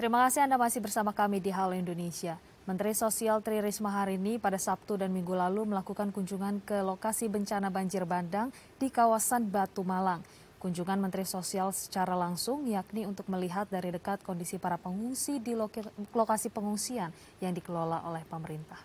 Terima kasih Anda masih bersama kami di Halo Indonesia. Menteri Sosial Tri Risma hari ini pada Sabtu dan Minggu lalu melakukan kunjungan ke lokasi bencana banjir bandang di kawasan Batu Malang. Kunjungan Menteri Sosial secara langsung yakni untuk melihat dari dekat kondisi para pengungsi di lokasi pengungsian yang dikelola oleh pemerintah.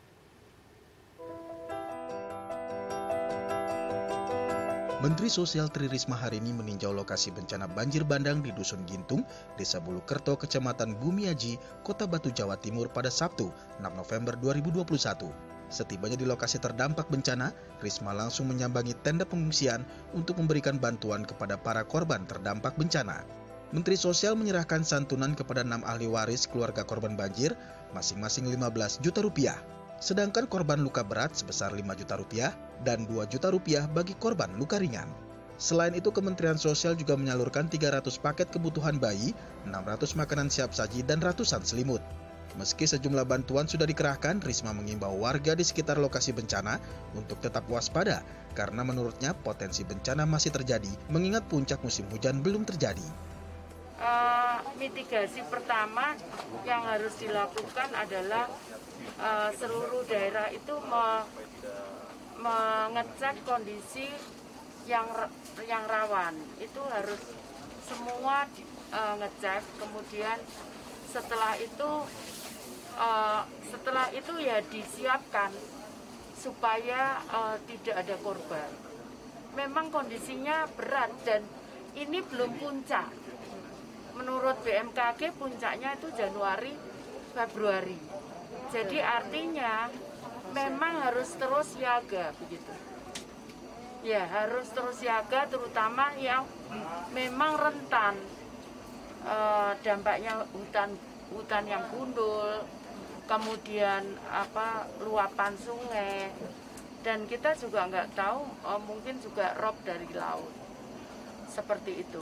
Menteri Sosial Tri Risma hari ini meninjau lokasi bencana banjir bandang di Dusun Gintung, Desa Bulukerto, Kecamatan Bumiaji, Kota Batu, Jawa Timur pada Sabtu, 6 November 2021. Setibanya di lokasi terdampak bencana, Risma langsung menyambangi tenda pengungsian untuk memberikan bantuan kepada para korban terdampak bencana. Menteri Sosial menyerahkan santunan kepada enam ahli waris keluarga korban banjir, masing-masing 15 juta rupiah sedangkan korban luka berat sebesar 5 juta rupiah dan 2 juta rupiah bagi korban luka ringan. Selain itu, Kementerian Sosial juga menyalurkan 300 paket kebutuhan bayi, 600 makanan siap saji, dan ratusan selimut. Meski sejumlah bantuan sudah dikerahkan, Risma mengimbau warga di sekitar lokasi bencana untuk tetap waspada karena menurutnya potensi bencana masih terjadi mengingat puncak musim hujan belum terjadi uh, mitigasi pertama yang harus dilakukan adalah uh, seluruh daerah itu me mengecek kondisi yang yang rawan itu harus semua uh, ngecek kemudian setelah itu uh, setelah itu ya disiapkan supaya uh, tidak ada korban memang kondisinya berat dan ini belum puncak menurut BMKG puncaknya itu Januari Februari. Jadi artinya memang harus terus siaga begitu. Ya, harus terus siaga terutama yang memang rentan e, dampaknya hutan hutan yang gundul, kemudian apa luapan sungai dan kita juga nggak tahu e, mungkin juga rob dari laut. Seperti itu.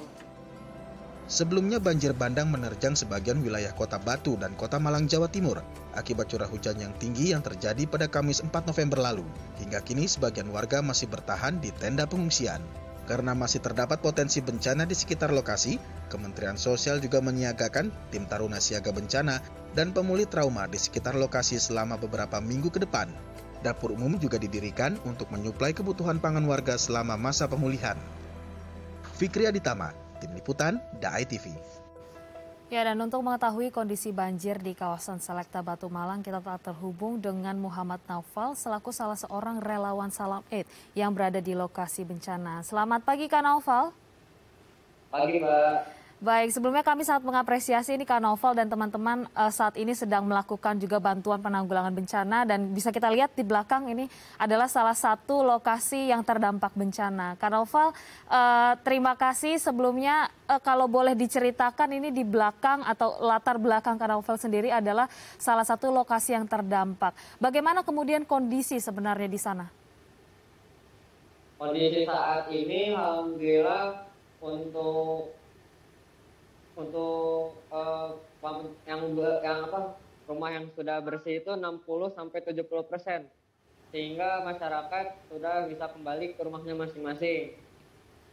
Sebelumnya banjir bandang menerjang sebagian wilayah kota Batu dan kota Malang, Jawa Timur akibat curah hujan yang tinggi yang terjadi pada Kamis 4 November lalu. Hingga kini sebagian warga masih bertahan di tenda pengungsian. Karena masih terdapat potensi bencana di sekitar lokasi, Kementerian Sosial juga menyiagakan tim Taruna Siaga Bencana dan pemulih trauma di sekitar lokasi selama beberapa minggu ke depan. Dapur umum juga didirikan untuk menyuplai kebutuhan pangan warga selama masa pemulihan. Fikri Aditama, Tim Liputan, DAI TV. Ya, dan untuk mengetahui kondisi banjir di kawasan Selekta Batu Malang, kita telah terhubung dengan Muhammad Naufal, selaku salah seorang relawan Salam Aid yang berada di lokasi bencana. Selamat pagi, Kak Naufal. Pagi, Mbak. Baik, sebelumnya kami sangat mengapresiasi ini Kak dan teman-teman uh, saat ini sedang melakukan juga bantuan penanggulangan bencana dan bisa kita lihat di belakang ini adalah salah satu lokasi yang terdampak bencana. Kak uh, terima kasih sebelumnya uh, kalau boleh diceritakan ini di belakang atau latar belakang Kak sendiri adalah salah satu lokasi yang terdampak. Bagaimana kemudian kondisi sebenarnya di sana? Kondisi saat ini alhamdulillah untuk untuk uh, yang yang apa rumah yang sudah bersih itu 60 sampai 70 persen sehingga masyarakat sudah bisa kembali ke rumahnya masing-masing.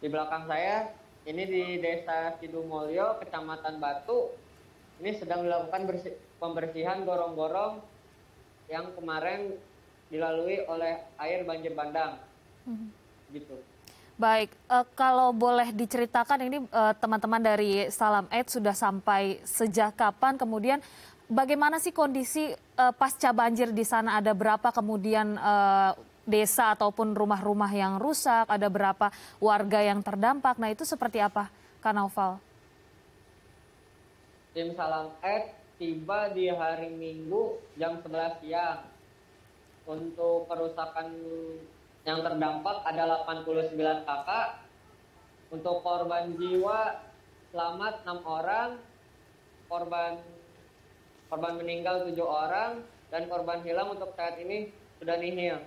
Di belakang saya ini di Desa Sidumulyo, Kecamatan Batu. Ini sedang dilakukan bersih, pembersihan gorong-gorong yang kemarin dilalui oleh air banjir bandang. Mm -hmm. Gitu. Baik, uh, kalau boleh diceritakan ini teman eh, teman-teman dari Salam Aid sudah sampai sejak kapan kemudian bagaimana sih kondisi uh, pasca banjir di sana ada berapa kemudian uh, desa ataupun rumah-rumah yang rusak, ada berapa warga yang terdampak. Nah, itu seperti apa Kanoval? Tim Salam Aid tiba di hari Minggu jam 11 siang. Untuk kerusakan yang terdampak ada 89 kakak. Untuk korban jiwa selamat 6 orang, korban korban meninggal 7 orang dan korban hilang untuk saat ini sudah nihil.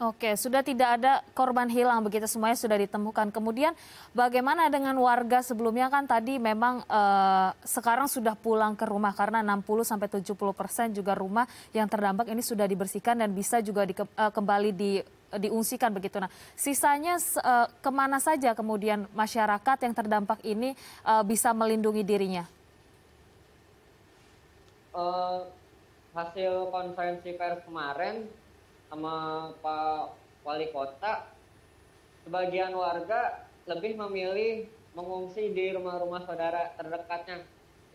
Oke, sudah tidak ada korban hilang begitu semuanya sudah ditemukan. Kemudian bagaimana dengan warga sebelumnya kan tadi memang eh, sekarang sudah pulang ke rumah karena 60 sampai 70 persen juga rumah yang terdampak ini sudah dibersihkan dan bisa juga di, eh, kembali di diungsikan begitu. Nah, sisanya eh, kemana saja kemudian masyarakat yang terdampak ini eh, bisa melindungi dirinya? Uh, hasil konferensi pers kemarin sama Pak Wali Kota, sebagian warga lebih memilih mengungsi di rumah-rumah saudara terdekatnya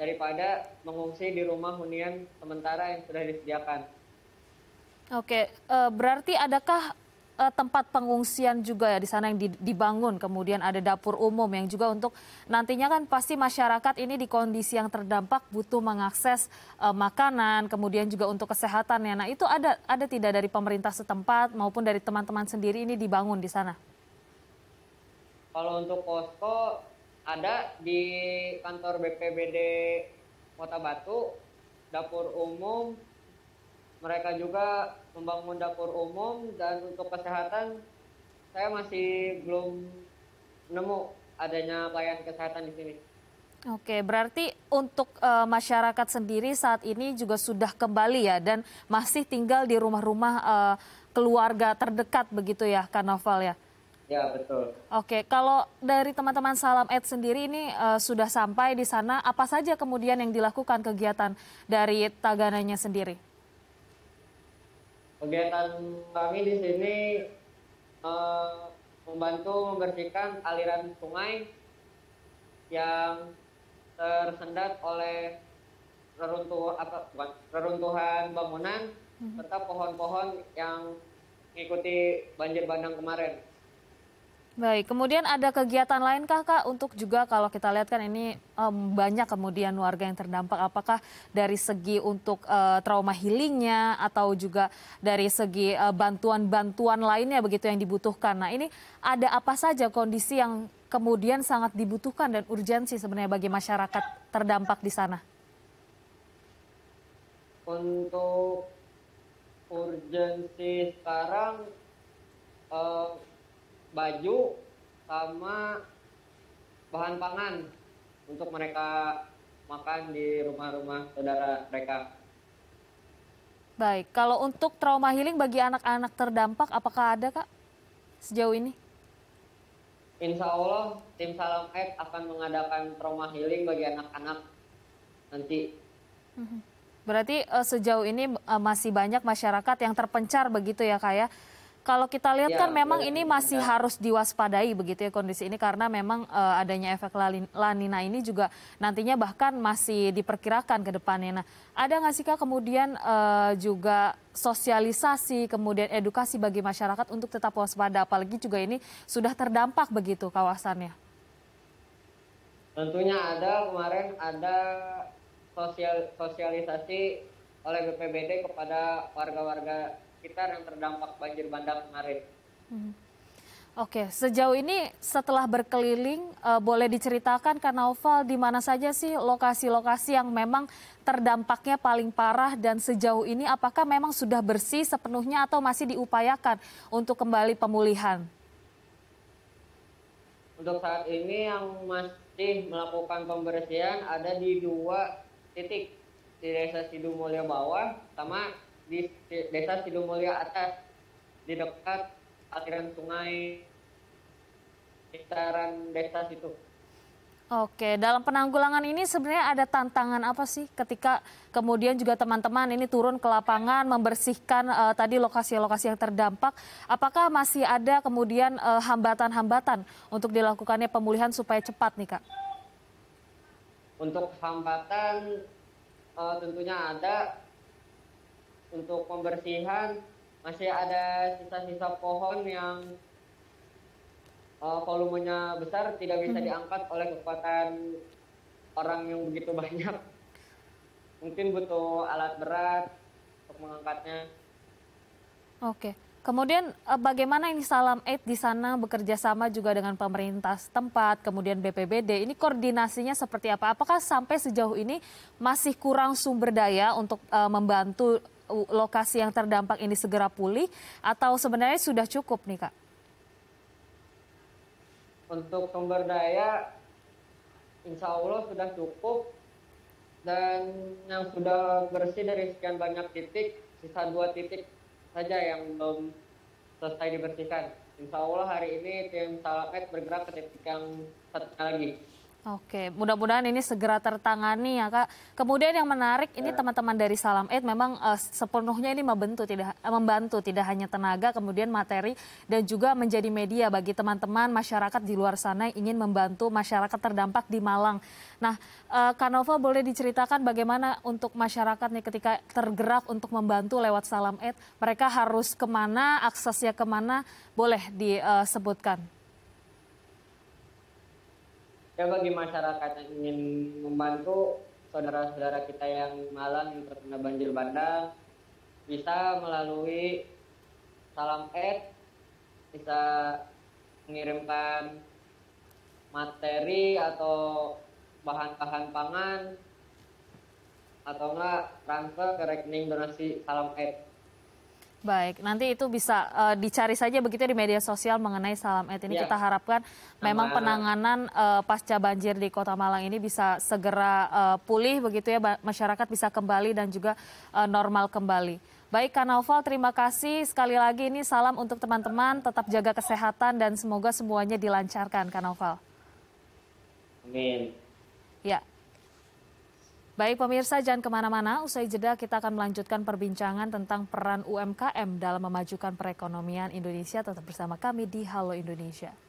daripada mengungsi di rumah hunian sementara yang sudah disediakan. Oke, eh, berarti adakah uh, tempat pengungsian juga ya di sana yang dibangun, kemudian ada dapur umum yang juga untuk nantinya kan pasti masyarakat ini di kondisi yang terdampak butuh mengakses uh, makanan, kemudian juga untuk kesehatan ya. Nah itu ada ada tidak dari pemerintah setempat maupun dari teman-teman sendiri ini dibangun di sana? Kalau untuk posko ada di kantor BPBD Kota Batu, dapur umum, mereka juga membangun dapur umum dan untuk kesehatan saya masih belum nemu adanya pelayanan kesehatan di sini. Oke, berarti untuk e, masyarakat sendiri saat ini juga sudah kembali ya dan masih tinggal di rumah-rumah e, keluarga terdekat begitu ya, Karnaval ya? Ya, betul. Oke, kalau dari teman-teman Salam Ed sendiri ini e, sudah sampai di sana, apa saja kemudian yang dilakukan kegiatan dari Tagananya sendiri? Kegiatan kami di sini uh, membantu membersihkan aliran sungai yang tersendat oleh reruntuh apa bukan, reruntuhan bangunan mhm. serta pohon-pohon yang mengikuti banjir bandang kemarin. Baik, kemudian ada kegiatan lain kah Kak untuk juga kalau kita lihat kan ini um, banyak kemudian warga yang terdampak apakah dari segi untuk uh, trauma healingnya atau juga dari segi bantuan-bantuan uh, lainnya begitu yang dibutuhkan. Nah, ini ada apa saja kondisi yang kemudian sangat dibutuhkan dan urgensi sebenarnya bagi masyarakat terdampak di sana? Untuk urgensi sekarang uh, baju sama bahan pangan untuk mereka makan di rumah-rumah saudara mereka. Baik, kalau untuk trauma healing bagi anak-anak terdampak, apakah ada kak sejauh ini? Insya Allah tim Salam Ed akan mengadakan trauma healing bagi anak-anak nanti. Mm-hmm. Berarti eh, sejauh ini eh, masih banyak masyarakat yang terpencar begitu ya kak ya? Kalau kita lihat ya, kan memang ya, ini ya. masih ya. harus diwaspadai begitu ya kondisi ini karena memang uh, adanya efek lanina ini juga nantinya bahkan masih diperkirakan ke depannya. Nah, ada nggak sih Kak kemudian uh, juga sosialisasi kemudian edukasi bagi masyarakat untuk tetap waspada apalagi juga ini sudah terdampak begitu kawasannya? Tentunya ada kemarin ada sosial sosialisasi oleh BPBD kepada warga-warga sekitar yang terdampak banjir bandang kemarin. Hmm. Oke, sejauh ini setelah berkeliling, uh, boleh diceritakan karena Naufal di mana saja sih lokasi-lokasi yang memang terdampaknya paling parah dan sejauh ini apakah memang sudah bersih sepenuhnya atau masih diupayakan untuk kembali pemulihan? Untuk saat ini yang masih melakukan pembersihan ada di dua titik di Desa Sidumulya Bawah sama di desa Sidomulia atas di dekat aliran sungai sekitaran desa situ. Oke, dalam penanggulangan ini sebenarnya ada tantangan apa sih ketika kemudian juga teman-teman ini turun ke lapangan membersihkan uh, tadi lokasi-lokasi yang terdampak, apakah masih ada kemudian eh, hambatan-hambatan untuk dilakukannya pemulihan supaya cepat nih Kak? Untuk hambatan uh, tentunya ada untuk pembersihan masih ada sisa-sisa pohon yang uh, volumenya besar tidak bisa hmm. diangkat oleh kekuatan orang yang begitu banyak. Mungkin butuh alat berat untuk mengangkatnya. Oke. Kemudian eh, bagaimana ini Salam Aid di sana bekerja sama juga dengan pemerintah setempat, kemudian BPBD. Ini koordinasinya seperti apa? Apakah sampai sejauh ini masih kurang sumber daya untuk uh, membantu lokasi yang terdampak ini segera pulih atau sebenarnya sudah cukup nih Kak? Untuk sumber daya insya Allah sudah cukup dan yang sudah bersih dari sekian banyak titik sisa dua titik saja yang belum selesai dibersihkan. Insya Allah hari ini tim Salaket bergerak ke titik yang satu lagi. Oke, mudah-mudahan ini segera tertangani ya Kak. Kemudian yang menarik ini ya. teman-teman dari Salam Aid memang uh, sepenuhnya ini membantu tidak eh, membantu tidak hanya tenaga kemudian materi dan juga menjadi media bagi teman-teman masyarakat di luar sana yang ingin membantu masyarakat terdampak di Malang. Nah, uh, eh, Kanova boleh diceritakan bagaimana untuk masyarakat nih ketika tergerak untuk membantu lewat Salam Aid, mereka harus kemana, aksesnya kemana, boleh disebutkan ya bagi masyarakat yang ingin membantu saudara-saudara kita yang malang yang terkena banjir bandang bisa melalui salam ad bisa mengirimkan materi atau bahan-bahan pangan atau enggak transfer ke rekening donasi salam ad Baik, nanti itu bisa uh, dicari saja begitu ya di media sosial mengenai salam et ini. Ya. Kita harapkan memang penanganan uh, pasca banjir di Kota Malang ini bisa segera uh, pulih begitu ya masyarakat bisa kembali dan juga uh, normal kembali. Baik kanoval terima kasih sekali lagi ini salam untuk teman-teman tetap jaga kesehatan dan semoga semuanya dilancarkan kanoval Amin. Ya, Baik pemirsa, jangan kemana-mana. Usai jeda kita akan melanjutkan perbincangan tentang peran UMKM dalam memajukan perekonomian Indonesia. Tetap bersama kami di Halo Indonesia.